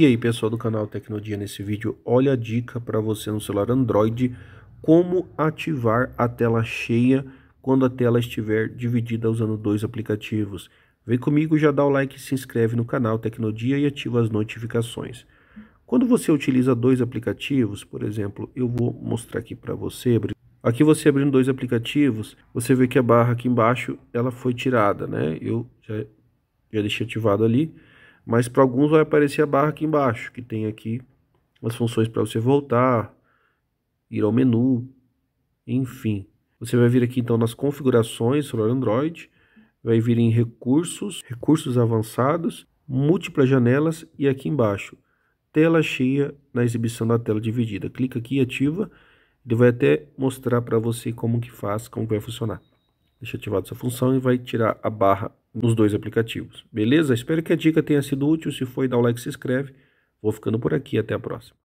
E aí pessoal do canal Tecnodia, nesse vídeo olha a dica para você no celular Android como ativar a tela cheia quando a tela estiver dividida usando dois aplicativos. Vem comigo, já dá o like, se inscreve no canal Tecnodia e ativa as notificações. Quando você utiliza dois aplicativos, por exemplo, eu vou mostrar aqui para você. Aqui você abrindo dois aplicativos, você vê que a barra aqui embaixo ela foi tirada, né? Eu já, já deixei ativado ali. Mas para alguns vai aparecer a barra aqui embaixo, que tem aqui as funções para você voltar, ir ao menu, enfim. Você vai vir aqui então nas configurações celular Android, vai vir em recursos, recursos avançados, múltiplas janelas e aqui embaixo, tela cheia na exibição da tela dividida. Clica aqui e ativa, ele vai até mostrar para você como que faz, como que vai funcionar. Deixa ativado essa função e vai tirar a barra nos dois aplicativos. Beleza? Espero que a dica tenha sido útil. Se foi, dá o like, se inscreve. Vou ficando por aqui. Até a próxima.